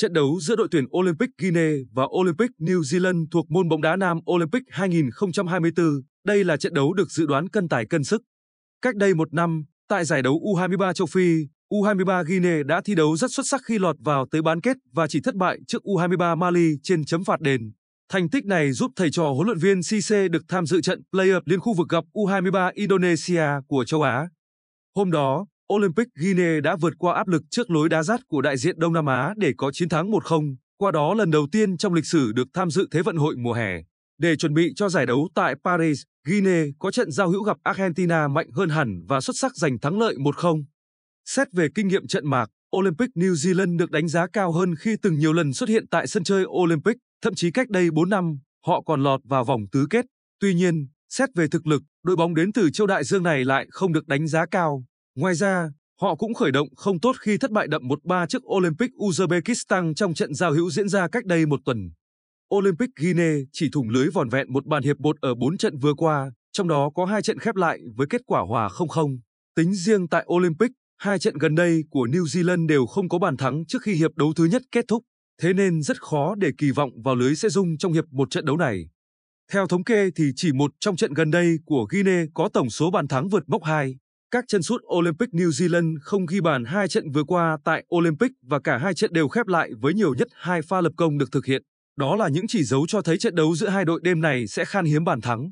Trận đấu giữa đội tuyển Olympic Guinea và Olympic New Zealand thuộc môn bóng đá nam Olympic 2024, đây là trận đấu được dự đoán cân tải cân sức. Cách đây một năm, tại giải đấu U23 châu Phi, U23 Guinea đã thi đấu rất xuất sắc khi lọt vào tới bán kết và chỉ thất bại trước U23 Mali trên chấm phạt đền. Thành tích này giúp thầy trò huấn luyện viên CC được tham dự trận play Playoff liên khu vực gặp U23 Indonesia của châu Á. Hôm đó, Olympic Guinea đã vượt qua áp lực trước lối đá rát của đại diện Đông Nam Á để có chiến thắng 1-0, qua đó lần đầu tiên trong lịch sử được tham dự Thế vận hội mùa hè. Để chuẩn bị cho giải đấu tại Paris, Guinea có trận giao hữu gặp Argentina mạnh hơn hẳn và xuất sắc giành thắng lợi 1-0. Xét về kinh nghiệm trận mạc, Olympic New Zealand được đánh giá cao hơn khi từng nhiều lần xuất hiện tại sân chơi Olympic, thậm chí cách đây 4 năm, họ còn lọt vào vòng tứ kết. Tuy nhiên, xét về thực lực, đội bóng đến từ châu đại dương này lại không được đánh giá cao. Ngoài ra, họ cũng khởi động không tốt khi thất bại đậm 1-3 trước Olympic Uzbekistan trong trận giao hữu diễn ra cách đây một tuần. Olympic Guinea chỉ thủng lưới vòn vẹn một bàn hiệp một ở 4 trận vừa qua, trong đó có hai trận khép lại với kết quả hòa 0-0. Tính riêng tại Olympic, hai trận gần đây của New Zealand đều không có bàn thắng trước khi hiệp đấu thứ nhất kết thúc, thế nên rất khó để kỳ vọng vào lưới sẽ dung trong hiệp một trận đấu này. Theo thống kê thì chỉ một trong trận gần đây của Guinea có tổng số bàn thắng vượt mốc 2. Các chân sút Olympic New Zealand không ghi bàn hai trận vừa qua tại Olympic và cả hai trận đều khép lại với nhiều nhất hai pha lập công được thực hiện. Đó là những chỉ dấu cho thấy trận đấu giữa hai đội đêm này sẽ khan hiếm bàn thắng.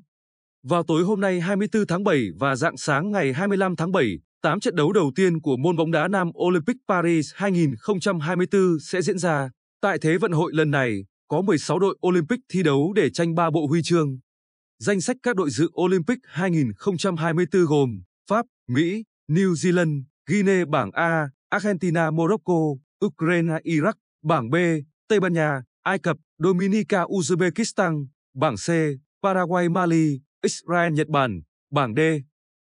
Vào tối hôm nay 24 tháng 7 và dạng sáng ngày 25 tháng 7, 8 trận đấu đầu tiên của môn bóng đá nam Olympic Paris 2024 sẽ diễn ra. Tại Thế vận hội lần này, có 16 đội Olympic thi đấu để tranh 3 bộ huy chương. Danh sách các đội dự Olympic 2024 gồm Pháp, Mỹ, New Zealand, Guinea bảng A, Argentina, Morocco, Ukraine, Iraq, bảng B, Tây Ban Nha, Ai Cập, Dominica, Uzbekistan, bảng C, Paraguay, Mali, Israel, Nhật Bản, bảng D.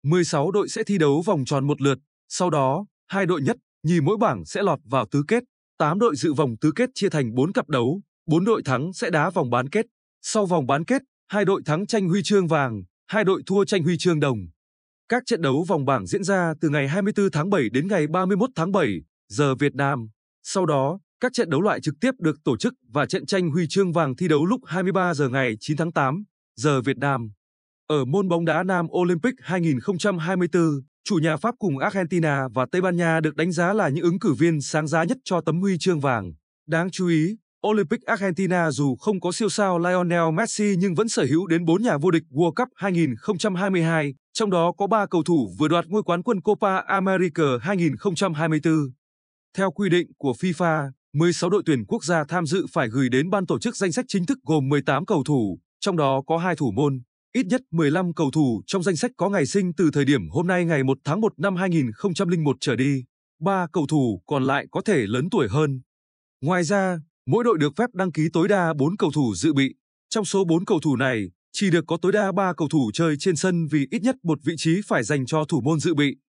16 đội sẽ thi đấu vòng tròn một lượt, sau đó, hai đội nhất, nhì mỗi bảng sẽ lọt vào tứ kết, 8 đội dự vòng tứ kết chia thành 4 cặp đấu, 4 đội thắng sẽ đá vòng bán kết. Sau vòng bán kết, hai đội thắng tranh huy chương vàng, hai đội thua tranh huy chương đồng. Các trận đấu vòng bảng diễn ra từ ngày 24 tháng 7 đến ngày 31 tháng 7 giờ Việt Nam. Sau đó, các trận đấu loại trực tiếp được tổ chức và trận tranh huy chương vàng thi đấu lúc 23 giờ ngày 9 tháng 8 giờ Việt Nam. Ở môn bóng đá Nam Olympic 2024, chủ nhà Pháp cùng Argentina và Tây Ban Nha được đánh giá là những ứng cử viên sáng giá nhất cho tấm huy chương vàng. Đáng chú ý, Olympic Argentina dù không có siêu sao Lionel Messi nhưng vẫn sở hữu đến 4 nhà vô địch World Cup 2022, trong đó có 3 cầu thủ vừa đoạt ngôi quán quân Copa America 2024. Theo quy định của FIFA, 16 đội tuyển quốc gia tham dự phải gửi đến ban tổ chức danh sách chính thức gồm 18 cầu thủ, trong đó có hai thủ môn, ít nhất 15 cầu thủ trong danh sách có ngày sinh từ thời điểm hôm nay ngày 1 tháng 1 năm 2001 trở đi. Ba cầu thủ còn lại có thể lớn tuổi hơn. Ngoài ra, mỗi đội được phép đăng ký tối đa 4 cầu thủ dự bị. Trong số 4 cầu thủ này, chỉ được có tối đa 3 cầu thủ chơi trên sân vì ít nhất một vị trí phải dành cho thủ môn dự bị.